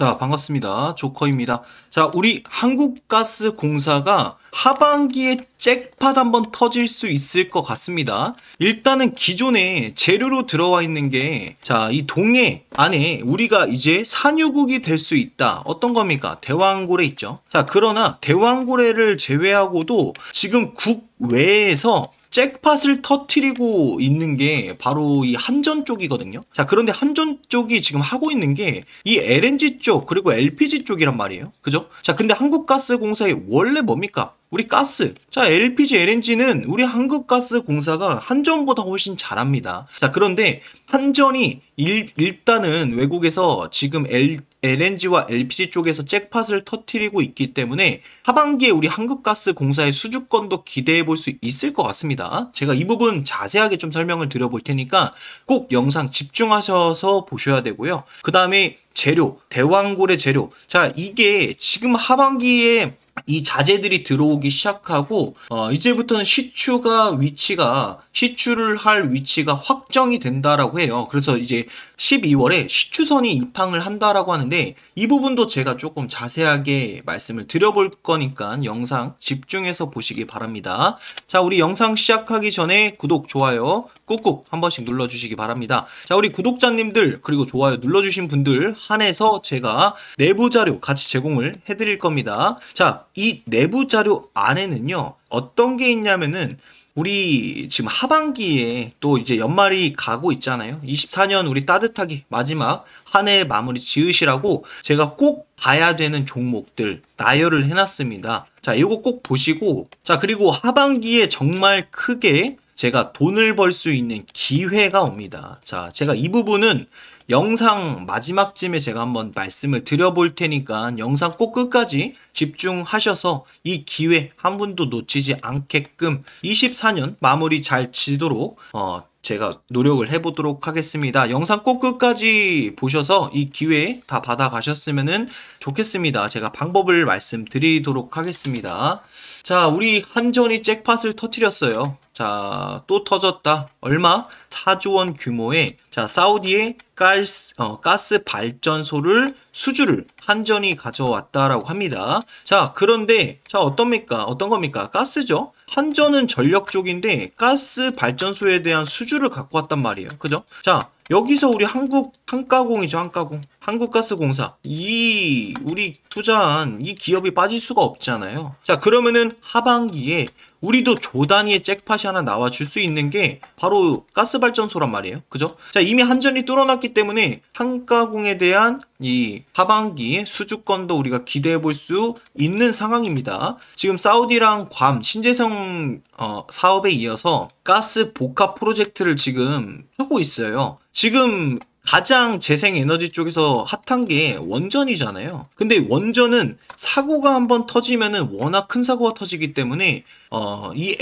자, 반갑습니다. 조커입니다. 자, 우리 한국가스공사가 하반기에 잭팟 한번 터질 수 있을 것 같습니다. 일단은 기존에 재료로 들어와 있는 게, 자, 이 동해 안에 우리가 이제 산유국이 될 수 있다. 어떤 겁니까? 대왕고래 있죠. 자, 그러나 대왕고래를 제외하고도 지금 국외에서 잭팟을 터트리고 있는 게 바로 이 한전 쪽이거든요. 자, 그런데 한전 쪽이 지금 하고 있는 게 이 LNG 쪽 그리고 LPG 쪽이란 말이에요. 그죠? 자, 근데 한국가스공사의 원래 뭡니까? 우리 가스. 자, LPG, LNG는 우리 한국가스공사가 한전보다 훨씬 잘합니다. 자, 그런데 한전이 일, 일단은 외국에서 지금 L, LNG와 LPG 쪽에서 잭팟을 터트리고 있기 때문에 하반기에 우리 한국가스공사의 수주권도 기대해 볼 수 있을 것 같습니다. 제가 이 부분 자세하게 좀 설명을 드려볼 테니까 꼭 영상 집중하셔서 보셔야 되고요. 그 다음에 재료, 대왕골의 재료. 자, 이게 지금 하반기에 이 자재들이 들어오기 시작하고 어, 이제부터는 시추가 위치가 시추를 할 위치가 확정이 된다라고 해요. 그래서 이제 12월에 시추선이 입항을 한다라고 하는데 이 부분도 제가 조금 자세하게 말씀을 드려볼 거니까 영상 집중해서 보시기 바랍니다. 자 우리 영상 시작하기 전에 구독 좋아요 꾹꾹 한 번씩 눌러주시기 바랍니다. 자 우리 구독자님들 그리고 좋아요 눌러주신 분들 한해서 제가 내부 자료 같이 제공을 해드릴 겁니다. 자이 내부 자료 안에는요, 어떤 게 있냐면은, 우리 지금 하반기에 또 이제 연말이 가고 있잖아요. 24년 우리 따뜻하게 마지막 한 해 마무리 지으시라고 제가 꼭 봐야 되는 종목들 나열을 해놨습니다. 자, 이거 꼭 보시고, 자, 그리고 하반기에 정말 크게 제가 돈을 벌 수 있는 기회가 옵니다. 자, 제가 이 부분은 영상 마지막쯤에 제가 한번 말씀을 드려볼 테니까 영상 꼭 끝까지 집중하셔서 이 기회 한 분도 놓치지 않게끔 24년 마무리 잘치도록 어, 제가 노력을 해보도록 하겠습니다. 영상 꼭 끝까지 보셔서 이 기회 다 받아가셨으면 좋겠습니다. 제가 방법을 말씀드리도록 하겠습니다. 자, 우리 한전이 잭팟을 터뜨렸어요 자, 또 터졌다. 얼마? 4조 원 규모의 자, 사우디의 가스, 어, 가스 발전소를 수주를 한전이 가져왔다라고 합니다. 자, 그런데 자, 어떻습니까? 어떤 겁니까? 가스죠. 한전은 전력 쪽인데 가스 발전소에 대한 수주를 갖고 왔단 말이에요. 그죠? 자, 여기서 우리 한국 한가공이죠 한가공 한국가스공사 이 우리 투자한 이 기업이 빠질 수가 없잖아요 자 그러면은 하반기에 우리도 조단위의 잭팟이 하나 나와줄 수 있는 게 바로 가스발전소란 말이에요 그죠 자 이미 한전이 뚫어놨기 때문에 한가공에 대한 이 하반기의 수주권도 우리가 기대해 볼 수 있는 상황입니다 지금 사우디랑 괌 신재성 어, 사업에 이어서 가스 복합 프로젝트를 지금 하고 있어요. 지금 가장 재생 에너지 쪽에서 핫한 게 원전이잖아요. 근데 원전은 사고가 한번 터지면은 워낙 큰 사고가 터지기 때문에 어, 이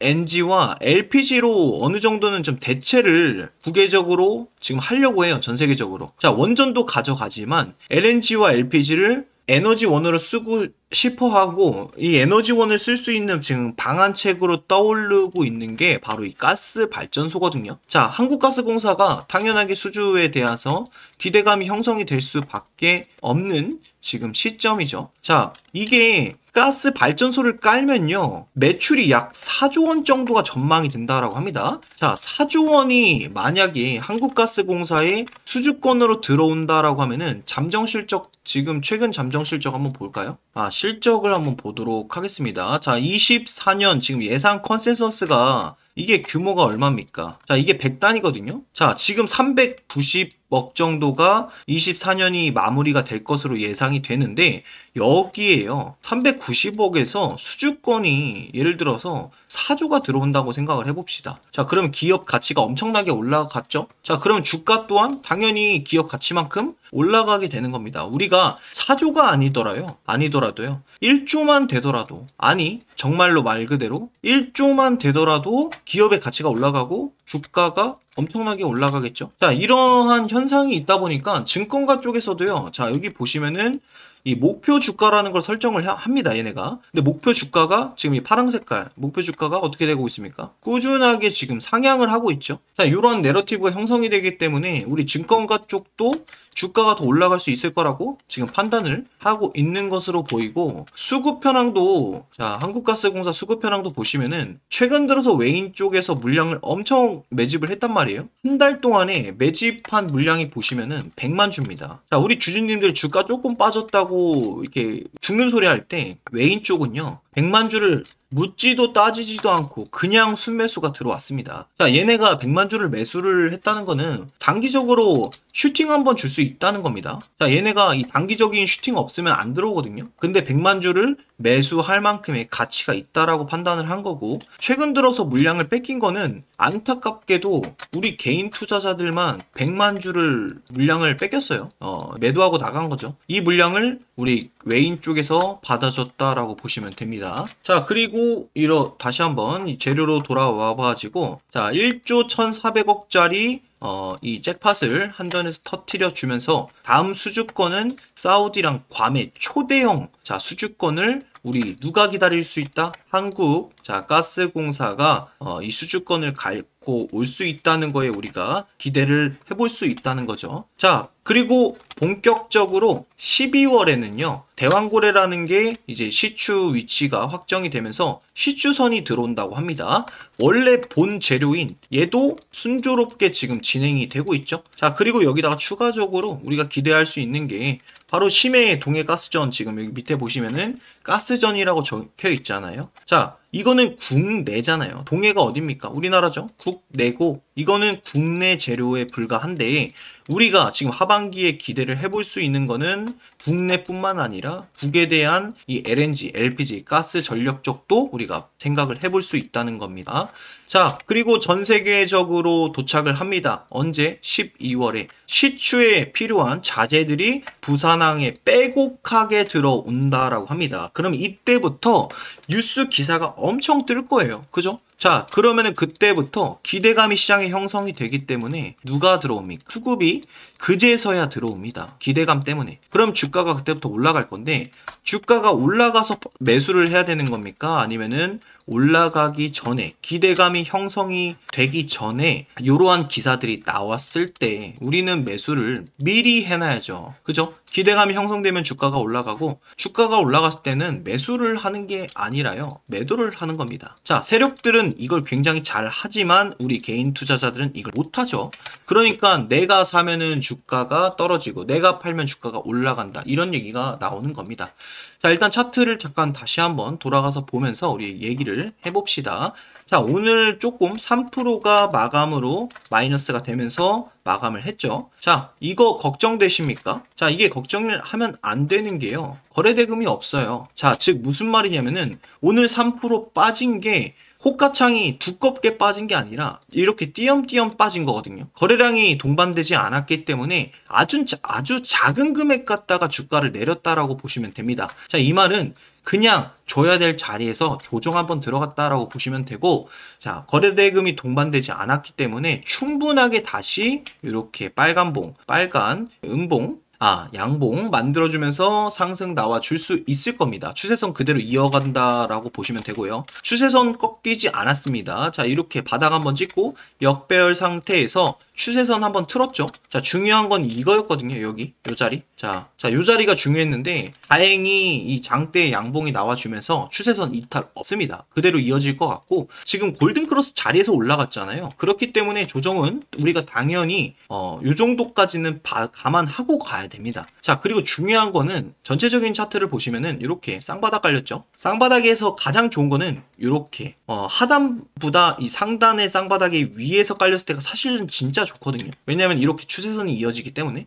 LNG와 LPG로 어느 정도는 좀 대체를 부계적으로 지금 하려고 해요. 전 세계적으로. 자, 원전도 가져가지만 LNG와 LPG를 에너지원으로 쓰고 싶어 하고 이 에너지원을 쓸 수 있는 지금 방안책으로 떠오르고 있는 게 바로 이 가스 발전소거든요. 자, 한국가스공사가 당연하게 수주에 대해서 기대감이 형성이 될 수밖에 없는 지금 시점이죠. 자, 이게 가스 발전소를 깔면요. 매출이 약 4조 원 정도가 전망이 된다라고 합니다. 자, 4조 원이 만약에 한국가스공사의 수주권으로 들어온다라고 하면은 잠정 실적 지금 최근 잠정 실적 한번 볼까요? 아, 실적을 한번 보도록 하겠습니다. 자, 24년 지금 예상 컨센서스가 이게 규모가 얼마입니까? 자, 이게 100단이거든요? 자, 지금 390억 정도가 24년이 마무리가 될 것으로 예상이 되는데, 여기에요. 390억에서 수주권이 예를 들어서 4조가 들어온다고 생각을 해봅시다. 자, 그럼 기업 가치가 엄청나게 올라갔죠? 자, 그럼 주가 또한 당연히 기업 가치만큼 올라가게 되는 겁니다. 우리가 사조가 아니더라요. 아니더라도요. 1조만 되더라도 아니 정말로 말 그대로 1조만 되더라도 기업의 가치가 올라가고 주가가 엄청나게 올라가겠죠. 자, 이러한 현상이 있다 보니까 증권가 쪽에서도요. 자, 여기 보시면은 이 목표 주가라는 걸 설정을 합니다. 얘네가. 근데 목표 주가가 지금 이파란 색깔 목표 주가가 어떻게 되고 있습니까? 꾸준하게 지금 상향을 하고 있죠. 자, 이런 내러티브가 형성이 되기 때문에 우리 증권가 쪽도 주가가 더 올라갈 수 있을 거라고 지금 판단을 하고 있는 것으로 보이고 수급 현황도자 한국가스공사 수급 현황도 보시면은 최근 들어서 외인 쪽에서 물량을 엄청 매집을 했단 말이에요 한 달 동안에 매집한 물량이 보시면은 100만 주입니다 자 우리 주주님들 주가 조금 빠졌다고 하고 이렇게 죽는 소리 할 때 외인 쪽은요 100만 주를 묻지도 따지지도 않고 그냥 순매수가 들어왔습니다. 자, 얘네가 100만 주를 매수를 했다는 거는 단기적으로 슈팅 한번 줄 수 있다는 겁니다. 자, 얘네가 이 단기적인 슈팅 없으면 안 들어오거든요. 근데 100만 주를 매수할 만큼의 가치가 있다라고 판단을 한 거고 최근 들어서 물량을 뺏긴 거는 안타깝게도 우리 개인 투자자들만 100만 주를 물량을 뺏겼어요. 어, 매도하고 나간 거죠. 이 물량을 우리 외인 쪽에서 받아줬다라고 보시면 됩니다. 됩니다. 자, 그리고 이러 다시 한번 재료로 돌아와 가지고 자, 1조 1,400억짜리 어, 이 잭팟을 한전에서 터트려 주면서 다음 수주권은 사우디랑 괌의 초대형 자, 수주권을 우리 누가 기다릴 수 있다? 한국 자 가스공사가 어, 이 수주권을 갈고 올 수 있다는 거에 우리가 기대를 해볼 수 있다는 거죠. 자 그리고 본격적으로 12월에는요 대왕고래라는 게 이제 시추 위치가 확정이 되면서 시추선이 들어온다고 합니다. 원래 본 재료인 얘도 순조롭게 지금 진행이 되고 있죠. 자 그리고 여기다가 추가적으로 우리가 기대할 수 있는 게 바로 심해의 동해 가스전 지금 여기 밑에 보시면은 가스전이라고 적혀 있잖아요. 자, 이거는 국내잖아요. 동해가 어딥니까? 우리나라죠. 국내고 이거는 국내 재료에 불과한데 우리가 지금 하반기에 기대를 해볼 수 있는 거는 국내뿐만 아니라 북에 대한 이 LNG, LPG, 가스 전력 쪽도 우리가 생각을 해볼 수 있다는 겁니다. 자, 그리고 전 세계적으로 도착을 합니다. 언제? 12월에 시추에 필요한 자재들이 부산항에 빼곡하게 들어온다라고 합니다. 그럼 이때부터 뉴스 기사가 엄청 뜰 거예요. 그죠? 자 그러면은 그때부터 기대감이 시장에 형성이 되기 때문에 누가 들어옵니까? 수급이 그제서야 들어옵니다. 기대감 때문에. 그럼 주가가 그때부터 올라갈 건데 주가가 올라가서 매수를 해야 되는 겁니까? 아니면은 올라가기 전에 기대감이 형성이 되기 전에 이러한 기사들이 나왔을 때 우리는 매수를 미리 해놔야죠. 그죠? 기대감이 형성되면 주가가 올라가고 주가가 올라갔을 때는 매수를 하는 게 아니라요. 매도를 하는 겁니다. 자, 세력들은 이걸 굉장히 잘 하지만 우리 개인 투자자들은 이걸 못하죠. 그러니까 내가 사면은 주가가 떨어지고 내가 팔면 주가가 올라간다. 이런 얘기가 나오는 겁니다. 자, 일단 차트를 잠깐 다시 한번 돌아가서 보면서 우리 얘기를 해봅시다. 자, 오늘 조금 3%가 마감으로 마이너스가 되면서 마감을 했죠. 자, 이거 걱정되십니까? 자, 이게 걱정을 하면 안 되는 게요. 거래대금이 없어요. 자, 즉 무슨 말이냐면은 오늘 3% 빠진 게 호가창이 두껍게 빠진 게 아니라 이렇게 띄엄띄엄 빠진 거거든요. 거래량이 동반되지 않았기 때문에 아주 아주 작은 금액 갖다가 주가를 내렸다라고 보시면 됩니다. 자, 이 말은 그냥 줘야 될 자리에서 조정 한번 들어갔다라고 보시면 되고 자 거래대금이 동반되지 않았기 때문에 충분하게 다시 이렇게 빨간 봉, 빨간 음봉 아, 양봉 만들어주면서 상승 나와줄 수 있을 겁니다. 추세선 그대로 이어간다라고 보시면 되고요. 추세선 꺾이지 않았습니다. 자, 이렇게 바닥 한번 찍고 역배열 상태에서 추세선 한번 틀었죠. 자, 중요한 건 이거였거든요. 여기, 요 자리. 자, 자, 요 자리가 중요했는데 다행히 이 장대 양봉이 나와주면서 추세선 이탈 없습니다. 그대로 이어질 것 같고 지금 골든크로스 자리에서 올라갔잖아요. 그렇기 때문에 조정은 우리가 당연히 어, 요 정도까지는 감안하고 가야 됩니다. 자, 그리고 중요한 거는 전체적인 차트를 보시면은 이렇게 쌍바닥 깔렸죠? 쌍바닥에서 가장 좋은 거는 이렇게 어, 하단보다 이 상단의 쌍바닥이 위에서 깔렸을 때가 사실은 진짜 좋거든요. 왜냐면 하 이렇게 추세선이 이어지기 때문에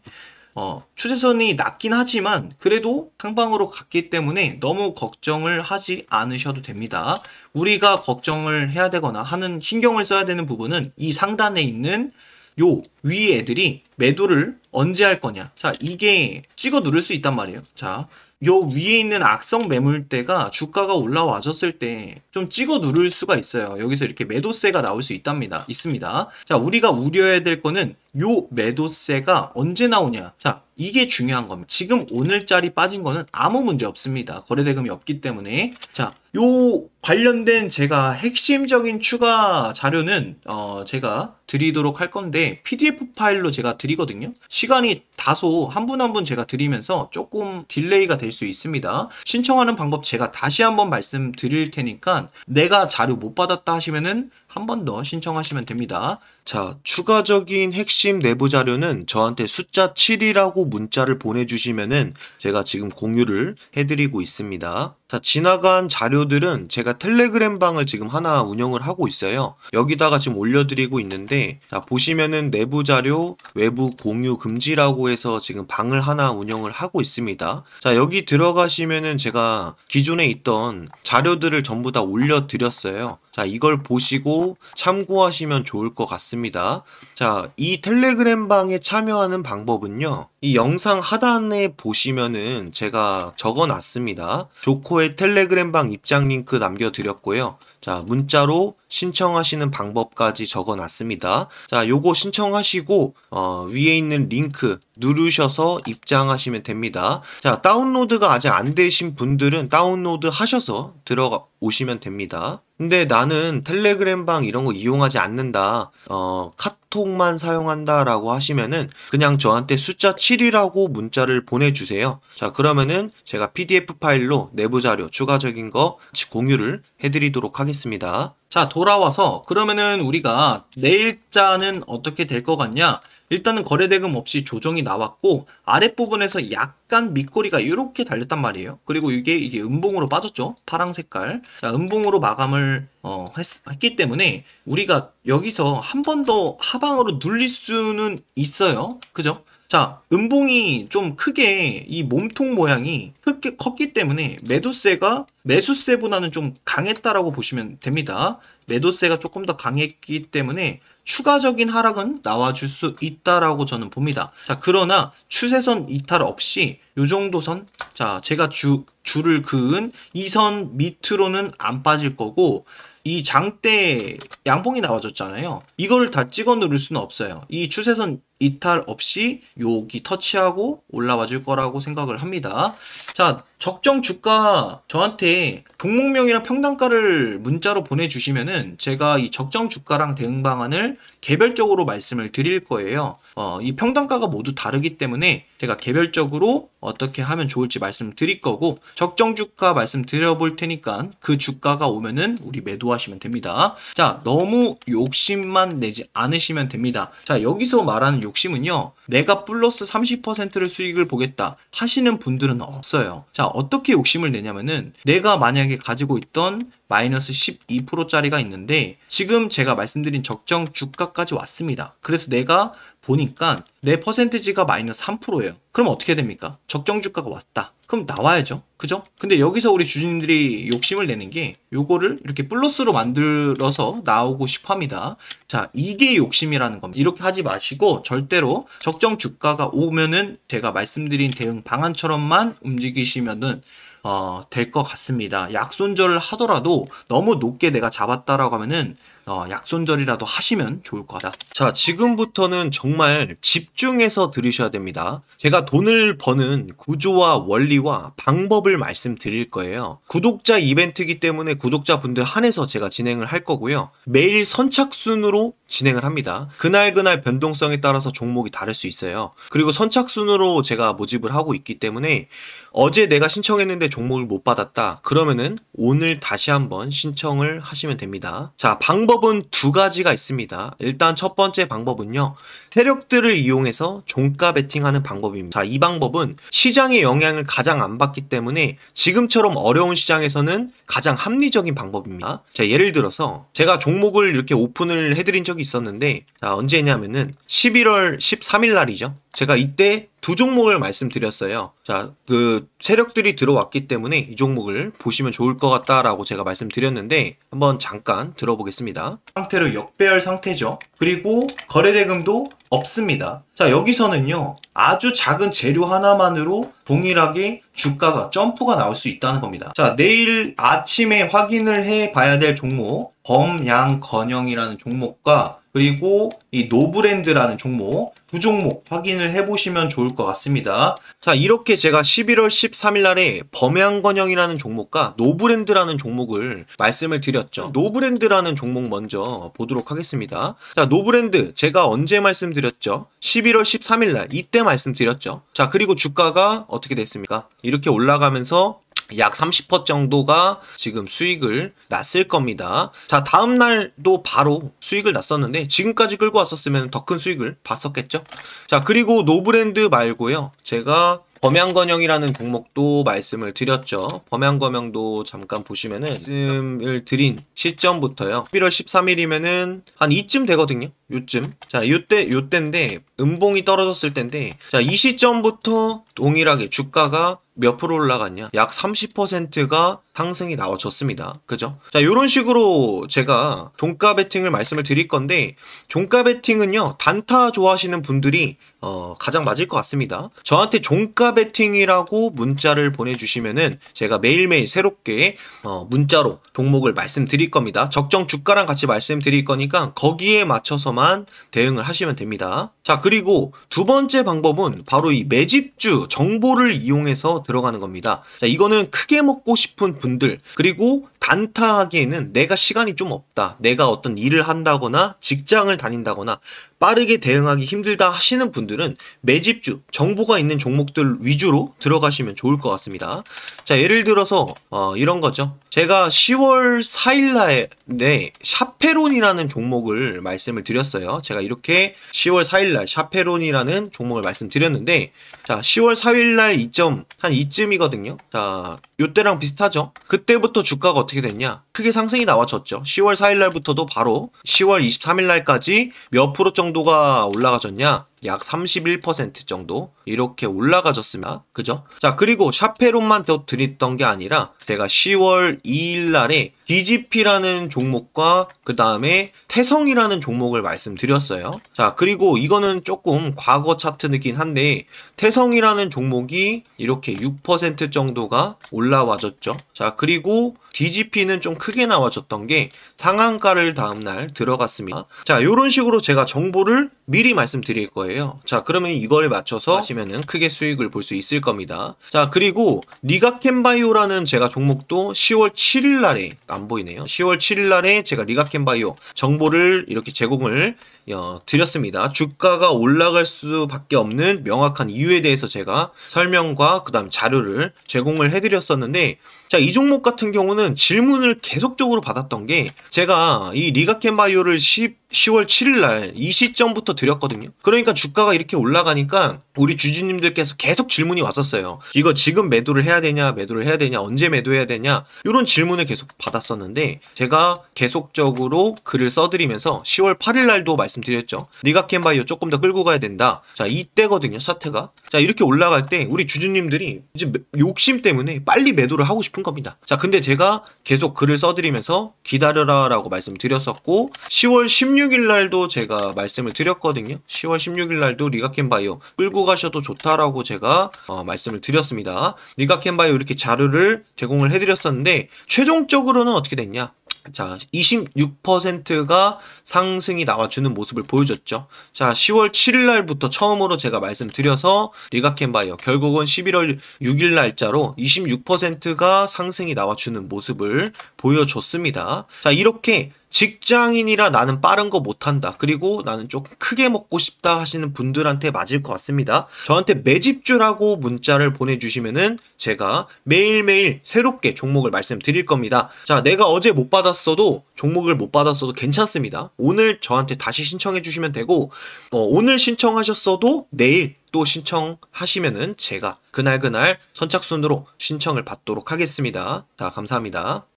어, 추세선이 낮긴 하지만 그래도 상방으로 갔기 때문에 너무 걱정을 하지 않으셔도 됩니다. 우리가 걱정을 해야 되거나 하는 신경을 써야 되는 부분은 이 상단에 있는 요위에 애들이 매도를 언제 할 거냐. 자, 이게 찍어 누를 수 있단 말이에요. 자, 요 위에 있는 악성 매물대가 주가가 올라와줬을 때 좀 찍어 누를 수가 있어요. 여기서 이렇게 매도세가 나올 수 있답니다. 있습니다. 자, 우리가 우려해야 될 거는 요 매도세가 언제 나오냐 자 이게 중요한 겁니다 지금 오늘짜리 빠진 거는 아무 문제 없습니다 거래대금이 없기 때문에 자 요 관련된 제가 핵심적인 추가 자료는 어 제가 드리도록 할 건데 PDF 파일로 제가 드리거든요 시간이 다소 한 분 한분 한분 제가 드리면서 조금 딜레이가 될 수 있습니다 신청하는 방법 제가 다시 한번 말씀드릴 테니까 내가 자료 못 받았다 하시면은 한번더 신청하시면 됩니다. 자, 추가적인 핵심 내부 자료는 저한테 숫자 7이라고 문자를 보내주시면은 제가 지금 공유를 해드리고 있습니다. 자, 지나간 자료들은 제가 텔레그램 방을 지금 하나 운영을 하고 있어요. 여기다가 지금 올려드리고 있는데, 자, 보시면은 내부 자료, 외부 공유 금지라고 해서 지금 방을 하나 운영을 하고 있습니다. 자, 여기 들어가시면은 제가 기존에 있던 자료들을 전부 다 올려드렸어요. 자, 이걸 보시고 참고하시면 좋을 것 같습니다. 자, 이 텔레그램 방에 참여하는 방법은요. 이 영상 하단에 보시면은 제가 적어 놨습니다. 조코 포의 텔레그램 방 입장 링크 남겨드렸고요. 자, 문자로 신청하시는 방법까지 적어 놨습니다. 자, 요거 신청하시고, 어, 위에 있는 링크 누르셔서 입장하시면 됩니다. 자, 다운로드가 아직 안 되신 분들은 다운로드 하셔서 들어오시면 가 됩니다. 근데 나는 텔레그램방 이런 거 이용하지 않는다. 어, 카톡만 사용한다라고 하시면은 그냥 저한테 숫자 7이라고 문자를 보내주세요. 자, 그러면은 제가 PDF 파일로 내부 자료 추가적인 거 공유를 해드리도록 하겠습니다. 자, 돌아와서 그러면은 우리가 내일자는 어떻게 될 것 같냐? 일단은 거래대금 없이 조정이 나왔고 아랫부분에서 약간 밑꼬리가 이렇게 달렸단 말이에요. 그리고 이게 이게 음봉으로 빠졌죠. 파랑 색깔. 자, 음봉으로 마감을 어, 했, 기 때문에 우리가 여기서 한 번 더 하방으로 눌릴 수는 있어요. 그죠? 자, 음봉이 좀 크게 이 몸통 모양이 컸기, 컸기 때문에 매도세가 매수세보다는 좀 강했다라고 보시면 됩니다. 매도세가 조금 더 강했기 때문에 추가적인 하락은 나와줄 수 있다라고 저는 봅니다. 자, 그러나 추세선 이탈 없이 요 정도 선, 자, 제가 주, 줄을 그은 이 선 밑으로는 안 빠질 거고, 이 장대 양봉이 나와줬잖아요. 이걸다 찍어 누를 수는 없어요. 이 추세선 이탈 없이 여기 터치하고 올라와 줄 거라고 생각을 합니다. 자, 적정 주가 저한테 종목명이랑 평단가를 문자로 보내주시면은 제가 이 적정 주가랑 대응 방안을 개별적으로 말씀을 드릴 거예요. 어, 이 평단가가 모두 다르기 때문에 제가 개별적으로 어떻게 하면 좋을지 말씀드릴 거고 적정 주가 말씀드려볼 테니까 그 주가가 오면은 우리 매도하시면 됩니다. 자 너무 욕심만 내지 않으시면 됩니다. 자 여기서 말하는 욕심은요. 내가 플러스 30%를 수익을 보겠다 하시는 분들은 없어요. 자 어떻게 욕심을 내냐면은 내가 만약에 가지고 있던 마이너스 12%짜리가 있는데 지금 제가 말씀드린 적정 주가까지 왔습니다. 그래서 내가 보니까 내퍼센티지가 마이너스 3%예요. 그럼 어떻게 됩니까? 적정 주가가 왔다. 그럼 나와야죠. 그죠? 근데 여기서 우리 주주님들이 욕심을 내는 게 요거를 이렇게 플러스로 만들어서 나오고 싶어 합니다. 자, 이게 욕심이라는 겁니다. 이렇게 하지 마시고 절대로 적정 주가가 오면은 제가 말씀드린 대응 방안처럼만 움직이시면은 어, 될것 같습니다. 약손절을 하더라도 너무 높게 내가 잡았다라고 하면은 어, 약손절이라도 하시면 좋을 거다. 자, 지금부터는 정말 집중해서 들으셔야 됩니다. 제가 돈을 버는 구조와 원리와 방법을 말씀드릴 거예요. 구독자 이벤트이기 때문에 구독자분들 한해서 제가 진행을 할 거고요. 매일 선착순으로 진행을 합니다. 그날그날 변동성에 따라서 종목이 다를 수 있어요. 그리고 선착순으로 제가 모집을 하고 있기 때문에 어제 내가 신청했는데 종목을 못 받았다. 그러면은 오늘 다시 한번 신청을 하시면 됩니다. 자, 방법 방법은 두 가지가 있습니다. 일단 첫 번째 방법은요. 세력들을 이용해서 종가 베팅하는 방법입니다. 자, 이 방법은 시장의 영향을 가장 안 받기 때문에 지금처럼 어려운 시장에서는 가장 합리적인 방법입니다. 자, 예를 들어서 제가 종목을 이렇게 오픈을 해드린 적이 있었는데 자, 언제냐면은 11월 13일 날이죠. 제가 이때 두 종목을 말씀드렸어요. 자, 그 세력들이 들어왔기 때문에 이 종목을 보시면 좋을 것 같다라고 제가 말씀드렸는데 한번 잠깐 들어보겠습니다. 상태로 역배열 상태죠. 그리고 거래대금도 없습니다. 자, 여기서는요. 아주 작은 재료 하나만으로 동일하게 주가가 점프가 나올 수 있다는 겁니다. 자, 내일 아침에 확인을 해 봐야 될 종목 범양 건영이라는 종목과 그리고 이 노브랜드라는 종목, 부 종목 확인을 해보시면 좋을 것 같습니다. 자, 이렇게 제가 11월 13일 날에 범양건영이라는 종목과 노브랜드라는 종목을 말씀을 드렸죠. 음. 노브랜드라는 종목 먼저 보도록 하겠습니다. 자, 노브랜드 제가 언제 말씀드렸죠? 11월 13일 날 이때 말씀드렸죠. 자, 그리고 주가가 어떻게 됐습니까? 이렇게 올라가면서 약30% 정도가 지금 수익을 났을 겁니다. 자, 다음 날도 바로 수익을 났었는데 지금까지 끌고 왔었으면 더 큰 수익을 봤었겠죠? 자, 그리고 노브랜드 말고요. 제가 범양건영이라는 종목도 말씀을 드렸죠. 범양건영도 잠깐 보시면은 말씀을 드린 시점부터요. 11월 13일이면은 한 이쯤 되거든요. 요쯤. 자, 요때 요때인데 음봉이 떨어졌을 때인데 자, 이 시점부터 동일하게 주가가 몇 프로 올라갔냐? 약 30%가 상승이 나와졌습니다. 그죠? 자, 이런 식으로 제가 종가 베팅을 말씀을 드릴 건데 종가 베팅은요. 단타 좋아하시는 분들이 어, 가장 맞을 것 같습니다. 저한테 종가 베팅이라고 문자를 보내주시면은 제가 매일매일 새롭게 어, 문자로 종목을 말씀드릴 겁니다. 적정 주가랑 같이 말씀드릴 거니까 거기에 맞춰서만 대응을 하시면 됩니다. 자, 그리고 두 번째 방법은 바로 이 매집주 정보를 이용해서 들어가는 겁니다. 자, 이거는 크게 먹고 싶은 분들 그리고 단타하기에는 내가 시간이 좀 없다 내가 어떤 일을 한다거나 직장을 다닌다거나 빠르게 대응하기 힘들다 하시는 분들은 매집주 정보가 있는 종목들 위주로 들어가시면 좋을 것 같습니다 자 예를 들어서 어, 이런 거죠 제가 10월 4일날에 샤페론이라는 종목을 말씀을 드렸어요. 제가 이렇게 10월 4일날 샤페론이라는 종목을 말씀드렸는데 자 10월 4일날 이점 한 이쯤이거든요. 자 요때랑 비슷하죠. 그때부터 주가가 어떻게 됐냐? 크게 상승이 나와졌죠. 10월 4일날부터도 바로 10월 23일날까지 몇 프로 정도가 올라가졌냐? 약31% 정도 이렇게 올라가졌습니다. 그죠? 자, 그리고 샤페론만 더 드렸던 게 아니라 제가 10월 2일 날에 DGP라는 종목과 그 다음에 태성이라는 종목을 말씀드렸어요. 자, 그리고 이거는 조금 과거 차트 느낌 한데 태성이라는 종목이 이렇게 6% 정도가 올라와졌죠. 자, 그리고 DGP는 좀 크게 나와졌던 게 상한가를 다음날 들어갔습니다. 자, 이런 식으로 제가 정보를 미리 말씀드릴 거예요. 자, 그러면 이걸 맞춰서 하시면은 크게 수익을 볼 수 있을 겁니다. 자, 그리고 니가캔바이오라는 제가 종목도 10월 7일 날에 안 보이네요. 10월 7일 날에 제가 리가캔바이오 정보를 이렇게 제공을 어, 드렸습니다. 주가가 올라갈 수밖에 없는 명확한 이유에 대해서 제가 설명과 그다음 자료를 제공을 해드렸었는데 자이 종목 같은 경우는 질문을 계속적으로 받았던 게 제가 이 리가캔바이오를 10 10월 7일 날 이 시점부터 드렸거든요. 그러니까 주가가 이렇게 올라가니까 우리 주주님들께서 계속 질문이 왔었어요. 이거 지금 매도를 해야 되냐, 매도를 해야 되냐, 언제 매도해야 되냐 이런 질문을 계속 받았었는데 제가 계속적으로 글을 써드리면서 10월 8일 날도 말씀 말씀드렸죠. 리가캔바이오 조금 더 끌고 가야 된다. 자 이때거든요 사태가. 자 이렇게 올라갈 때 우리 주주님들이 이제 욕심 때문에 빨리 매도를 하고 싶은 겁니다. 자 근데 제가 계속 글을 써드리면서 기다려라라고 말씀드렸었고 10월 16일 날도 제가 말씀을 드렸거든요. 10월 16일 날도 리가캔바이오 끌고 가셔도 좋다라고 제가 어, 말씀을 드렸습니다. 리가캔바이오 이렇게 자료를 제공을 해드렸었는데 최종적으로는 어떻게 됐냐? 자, 26%가 상승이 나와주는 모습을 보여줬죠. 자, 10월 7일 날부터 처음으로 제가 말씀드려서 리가캔 바이어 결국은 11월 6일 날짜로 26%가 상승이 나와주는 모습을 보여줬습니다. 자, 이렇게 직장인이라 나는 빠른 거 못한다. 그리고 나는 좀 크게 먹고 싶다 하시는 분들한테 맞을 것 같습니다. 저한테 매집주라고 문자를 보내주시면은 제가 매일매일 새롭게 종목을 말씀드릴 겁니다. 자, 내가 어제 못 받았어도 종목을 못 받았어도 괜찮습니다. 오늘 저한테 다시 신청해 주시면 되고, 어, 오늘 신청하셨어도 내일 또 신청하시면은 제가 그날그날 선착순으로 신청을 받도록 하겠습니다. 자, 감사합니다.